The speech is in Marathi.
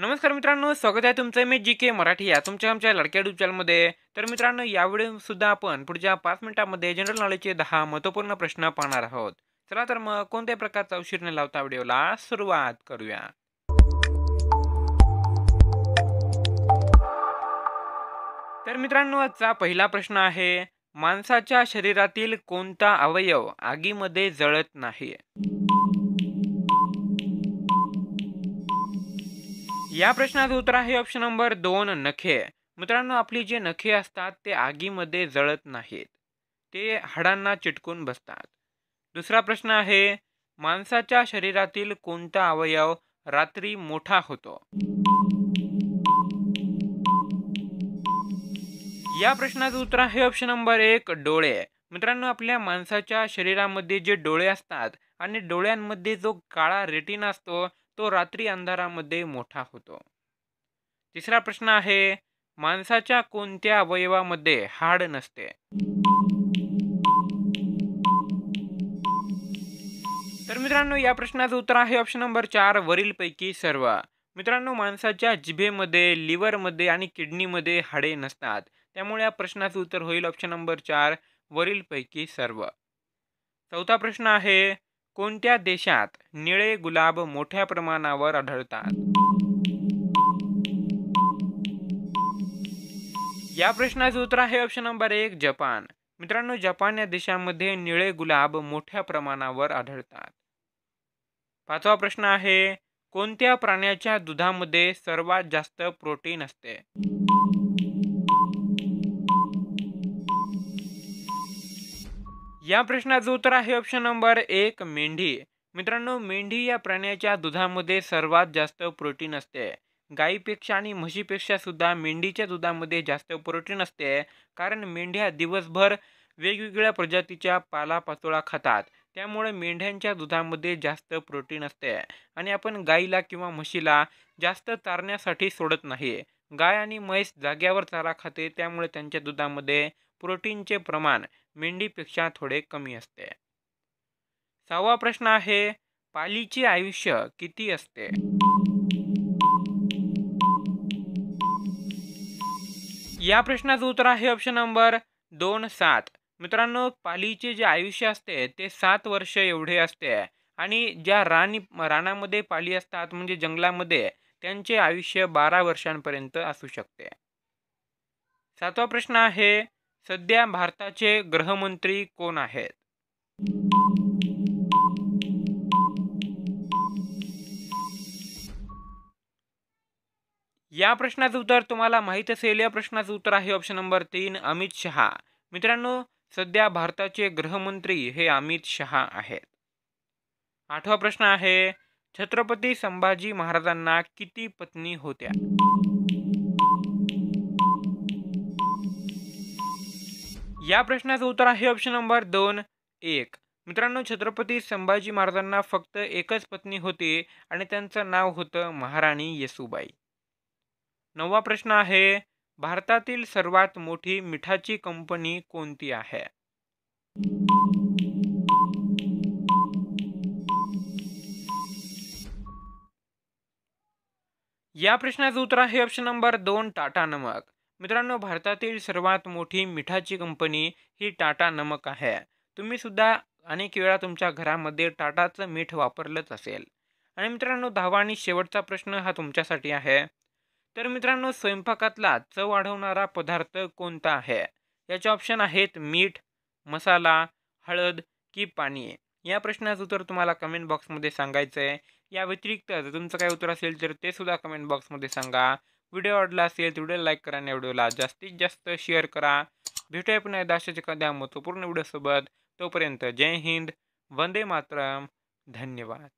नमस्कार मित्रांनो स्वागत आहे तुमचं मी जी के मराठी या तुमच्या आमच्या लडक्या युट्यूब तर मित्रांनो यावेळी सुद्धा आपण पुढच्या पाच मिनिटांमध्ये जनरल नॉलेजचे दहा महत्त्वपूर्ण प्रश्न पाहणार आहोत चला तर मग कोणत्या प्रकारचा उशीर न लावता व्हिडिओला सुरुवात करूया तर मित्रांनो आजचा पहिला प्रश्न आहे माणसाच्या शरीरातील कोणता अवयव आगीमध्ये जळत नाही या प्रश्नाचं उत्तर आहे ऑप्शन नंबर दोन नखे मित्रांनो आपली जे नखे असतात ते आगीमध्ये जळत नाहीत ते हाडांना चिटकून बसतात दुसरा प्रश्न आहे माणसाच्या शरीरातील कोणता अवयव रात्री मोठा होतो या प्रश्नाचं उत्तर आहे ऑप्शन नंबर एक डोळे मित्रांनो आपल्या माणसाच्या शरीरामध्ये जे डोळे असतात आणि डोळ्यांमध्ये जो काळा रेटिन असतो तो रात्री अंधारामध्ये मोठा होतो तिसरा प्रश्न आहे माणसाच्या कोणत्या अवयवामध्ये हाड नसते तर मित्रांनो या प्रश्नाचं उत्तर आहे ऑप्शन नंबर चार वरीलपैकी सर्व मित्रांनो माणसाच्या जिभेमध्ये लिव्हरमध्ये आणि किडनीमध्ये हाडे नसतात त्यामुळे या प्रश्नाचं उत्तर होईल ऑप्शन नंबर चार वरीलपैकी सर्व चौथा प्रश्न आहे कोणत्या देशात निळे गुलाब मोठ्या प्रमाणावर आढळतात या प्रश्नाचं उत्तर आहे ऑप्शन नंबर एक जपान मित्रांनो जपान या देशामध्ये निळे गुलाब मोठ्या प्रमाणावर आढळतात पाचवा प्रश्न आहे कोणत्या प्राण्याच्या दुधामध्ये सर्वात जास्त प्रोटीन असते या प्रश्नाचं उत्तर आहे ऑप्शन नंबर एक मेंढी मित्रांनो मेंढी या प्राण्याच्या दुधामध्ये सर्वात जास्त प्रोटीन असते गाईपेक्षा आणि म्हशीपेक्षा सुद्धा मेंढीच्या दुधामध्ये जास्त प्रोटीन असते कारण मेंढ्या दिवसभर वेगवेगळ्या प्रजातीच्या पालापाचोळा खातात त्यामुळे मेंढ्यांच्या दुधामध्ये जास्त प्रोटीन असते आणि आपण गाईला किंवा म्हशीला जास्त चारण्यासाठी सोडत नाही गाय आणि म्हैस जाग्यावर चारा खाते त्यामुळे त्यांच्या दुधामध्ये प्रोटीनचे प्रमाण मेंढीपेक्षा थोडे कमी असते सहावा प्रश्न आहे पालीचे आयुष्य किती असते या प्रश्नाचं उत्तर आहे ऑप्शन नंबर दोन सात मित्रांनो पालीचे जे आयुष्य असते ते सात वर्ष एवढे असते आणि ज्या राणी रानामध्ये पाली असतात म्हणजे जंगलामध्ये त्यांचे आयुष्य बारा वर्षांपर्यंत असू शकते सातवा प्रश्न आहे सध्या भारताचे गृहमंत्री कोण आहेत या प्रश्नाचं उत्तर तुम्हाला माहीत असेल या प्रश्नाचं उत्तर आहे ऑप्शन नंबर तीन अमित शहा मित्रांनो सध्या भारताचे गृहमंत्री हे अमित शहा आहेत आठवा प्रश्न आहे छत्रपती संभाजी महाराजांना किती पत्नी होत्या या प्रश्नाचं उत्तर आहे ऑप्शन नंबर दोन एक मित्रांनो छत्रपती संभाजी महाराजांना फक्त एकच पत्नी होती आणि त्यांचं नाव होतं महाराणी येसुबाई नववा प्रश्न आहे भारतातील सर्वात मोठी मिठाची कंपनी कोणती आहे या प्रश्नाचं उत्तर आहे ऑप्शन नंबर दोन टाटा नमक मित्रांनो भारतातील सर्वात मोठी मिठाची कंपनी ही टाटा नमक आहे तुम्ही सुद्धा अनेक वेळा तुमच्या घरामध्ये टाटाचं मीठ वापरलंच असेल आणि मित्रांनो दहावा आणि शेवटचा प्रश्न हा तुमच्यासाठी आहे तर मित्रांनो स्वयंपाकातला चव वाढवणारा पदार्थ कोणता आहे याचे ऑप्शन आहेत मीठ मसाला हळद की पाणी या प्रश्नाचं उत्तर तुम्हाला कमेंट बॉक्समध्ये सांगायचं आहे या व्यतिरिक्त जर तुमचं काय उत्तर असेल तर ते सुद्धा कमेंट बॉक्समध्ये सांगा व्हिडिओ आवडला असेल तर व्हिडिओ लाईक करा आणि व्हिडिओला जास्तीत जास्त शेअर करा भेटूया पुन्हा एकदा अशाच एखाद्या महत्त्वपूर्ण व्हिडिओसोबत तोपर्यंत जय हिंद वंदे मातरम धन्यवाद